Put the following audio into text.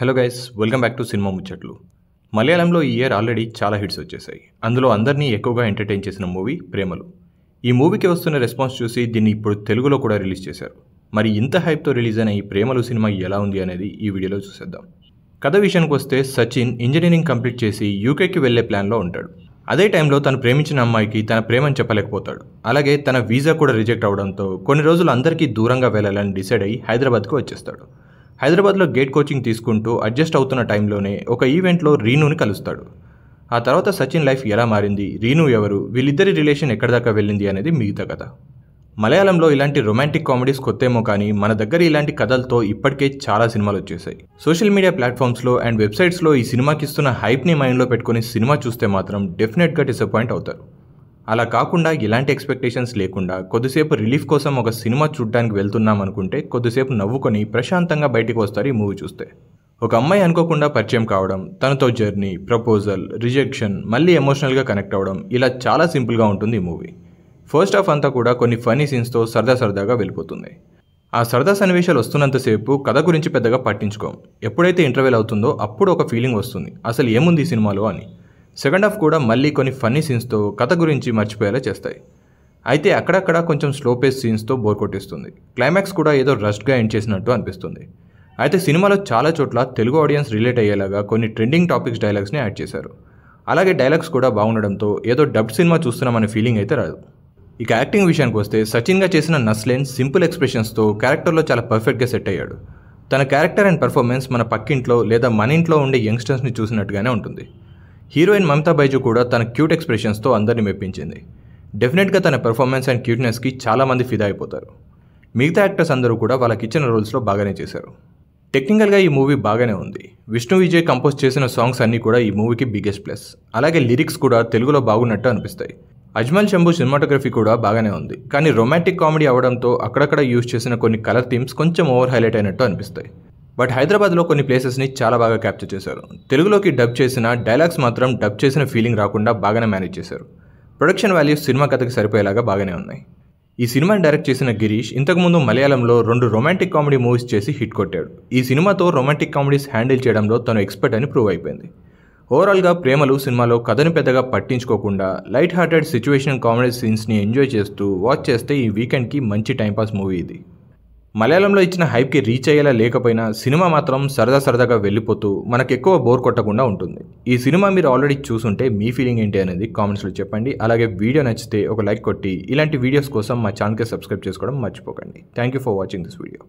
hello guys welcome back to cinema ముచ్చట్లు మలయాళంలో ఈ ఇయర్ ఆల్రెడీ చాలా హిట్స్ వచ్చేసాయి అందులో అందరినీ ఎక్కువగా ఎంటర్టైన్ చేసిన మూవీ ప్రేమలు ఈ మూవీకి వస్తున్న రెస్పాన్స్ చూసి దీన్ని ఇప్పుడు తెలుగులో కూడా రిలీజ్ చేశారు మరి ఇంత హైప్తో రిలీజ్ అయిన ఈ ప్రేమలు సినిమా ఎలా ఉంది అనేది ఈ వీడియోలో చూసేద్దాం కథ విషయానికి వస్తే సచిన్ ఇంజనీరింగ్ కంప్లీట్ చేసి యూకేకి వెళ్లే ప్లాన్లో ఉంటాడు అదే టైంలో తను ప్రేమించిన అమ్మాయికి తన ప్రేమను చెప్పలేకపోతాడు అలాగే తన వీసా కూడా రిజెక్ట్ అవడంతో కొన్ని రోజులు అందరికీ దూరంగా వెళ్ళాలని డిసైడ్ అయ్యి హైదరాబాద్కు వచ్చేస్తాడు హైదరాబాద్లో గేట్ కోచింగ్ తీసుకుంటూ అడ్జస్ట్ అవుతున్న టైంలోనే ఒక ఈవెంట్లో రీనుని కలుస్తాడు ఆ తర్వాత సచిన్ లైఫ్ ఎలా మారింది రీను ఎవరు వీళ్ళిద్దరి రిలేషన్ ఎక్కడిదాకా వెళ్ళింది అనేది మిగతా కథ మలయాళంలో ఇలాంటి రొమాంటిక్ కామెడీస్ కొత్తేమో కానీ మన దగ్గర ఇలాంటి కథలతో ఇప్పటికే చాలా సినిమాలు వచ్చేసాయి సోషల్ మీడియా ప్లాట్ఫామ్స్లో అండ్ వెబ్సైట్స్లో ఈ సినిమాకి ఇస్తున్న హైప్ని మైండ్లో పెట్టుకుని సినిమా చూస్తే మాత్రం డెఫినెట్గా డిసప్పాయింట్ అవుతారు అలా కాకుండా ఇలాంటి ఎక్స్పెక్టేషన్స్ లేకుండా కొద్దిసేపు రిలీఫ్ కోసం ఒక సినిమా చూడడానికి వెళ్తున్నాం అనుకుంటే కొద్దిసేపు నవ్వుకొని ప్రశాంతంగా బయటకు వస్తారు ఈ మూవీ చూస్తే ఒక అమ్మాయి అనుకోకుండా పరిచయం కావడం తనతో జర్నీ ప్రపోజల్ రిజెక్షన్ మళ్ళీ ఎమోషనల్గా కనెక్ట్ అవ్వడం ఇలా చాలా సింపుల్గా ఉంటుంది ఈ మూవీ ఫస్ట్ హాఫ్ అంతా కూడా కొన్ని ఫన్నీ సీన్స్తో సరదా సరదాగా వెళ్ళిపోతుంది ఆ సరదా సన్నివేశాలు వస్తున్నంతసేపు కథ గురించి పెద్దగా పట్టించుకోం ఎప్పుడైతే ఇంటర్వెల్ అవుతుందో అప్పుడు ఒక ఫీలింగ్ వస్తుంది అసలు ఏముంది ఈ సినిమాలో అని సెకండ్ హాఫ్ కూడా మళ్ళీ కొన్ని ఫన్నీ సీన్స్తో కథ గురించి మర్చిపోయేలా చేస్తాయి అయితే అక్కడక్కడ కొంచెం స్లో పేస్ సీన్స్తో బోర్ కొట్టిస్తుంది క్లైమాక్స్ కూడా ఏదో రష్గా ఎండ్ చేసినట్టు అనిపిస్తుంది అయితే సినిమాలో చాలా చోట్ల తెలుగు ఆడియన్స్ రిలేట్ అయ్యేలాగా కొన్ని ట్రెండింగ్ టాపిక్స్ డైలాగ్స్ని యాడ్ చేశారు అలాగే డైలాగ్స్ కూడా బాగుండడంతో ఏదో డబ్డ్ సినిమా చూస్తున్నామనే ఫీలింగ్ అయితే రాదు ఇక యాక్టింగ్ విషయానికి వస్తే సచిన్గా చేసిన నస్లేన్ సింపుల్ ఎక్స్ప్రెషన్స్తో క్యారెక్టర్లో చాలా పర్ఫెక్ట్గా సెట్ అయ్యాడు తన క్యారెక్టర్ అండ్ పర్ఫార్మెన్స్ మన పక్కింట్లో లేదా మన ఇంట్లో ఉండే యంగ్స్టర్స్ని చూసినట్టుగానే ఉంటుంది హీరోయిన్ మమతా బైజు కూడా తన క్యూట్ ఎక్స్ప్రెషన్స్తో అందరిని మెప్పించింది డెఫినెట్గా తన పెర్ఫార్మెన్స్ అండ్ క్యూట్నెస్కి చాలామంది ఫిదా అయిపోతారు మిగతా యాక్టర్స్ అందరూ కూడా వాళ్ళకి ఇచ్చిన రోల్స్లో బాగానే చేశారు టెక్నికల్గా ఈ మూవీ బాగానే ఉంది విష్ణు విజయ్ కంపోజ్ చేసిన సాంగ్స్ అన్నీ కూడా ఈ మూవీకి బిగ్గెస్ట్ ప్లస్ అలాగే లిరిక్స్ కూడా తెలుగులో బాగున్నట్టు అనిపిస్తాయి అజ్మల్ శంభు సినిమాటోగ్రఫీ కూడా బాగానే ఉంది కానీ రొమాంటిక్ కామెడీ అవడంతో అక్కడక్కడ యూజ్ చేసిన కొన్ని కలర్ థీమ్స్ కొంచెం ఓవర్ హైలైట్ అయినట్టు అనిపిస్తాయి బట్ హైదరాబాద్లో కొన్ని ప్లేసెస్ని చాలా బాగా క్యాప్చర్ చేశారు తెలుగులోకి డబ్ చేసిన డైలాగ్స్ మాత్రం డబ్ చేసిన ఫీలింగ్ రాకుండా బాగానే మేనేజ్ చేశారు ప్రొడక్షన్ వాల్యూ సినిమా కథకి సరిపోయేలాగా బాగానే ఉన్నాయి ఈ సినిమాని డైరెక్ట్ చేసిన గిరీష్ ఇంతకుముందు మలయాళంలో రెండు రొమాంటిక్ కామెడీ మూవీస్ చేసి హిట్ కొట్టాడు ఈ సినిమాతో రొమాంటిక్ కామెడీస్ హ్యాండిల్ చేయడంలో తను ఎక్స్పర్ట్ అని ప్రూవ్ అయిపోయింది ఓవరాల్గా ప్రేమలు సినిమాలో కథను పెద్దగా పట్టించుకోకుండా లైట్ హార్టెడ్ సిచ్యువేషన్ కామెడీ సీన్స్ని ఎంజాయ్ చేస్తూ వాచ్ చేస్తే ఈ వీకెండ్కి మంచి టైంపాస్ మూవీ ఇది మలయాళంలో ఇచ్చిన హైప్కి రీచ్ అయ్యేలా లేకపోయినా సినిమా మాత్రం సరదా సరదాగా వెళ్ళిపోతూ మనకు ఎక్కువ బోర్ కొట్టకుండా ఉంటుంది ఈ సినిమా మీరు ఆల్రెడీ చూసుంటే మీ ఫీలింగ్ ఏంటి అనేది కామెంట్స్లో చెప్పండి అలాగే వీడియో నచ్చితే ఒక లైక్ కొట్టి ఇలాంటి వీడియోస్ కోసం మా ఛానల్కి సబ్స్క్రైబ్ చేసుకోవడం మర్చిపోకండి thank you for watching this video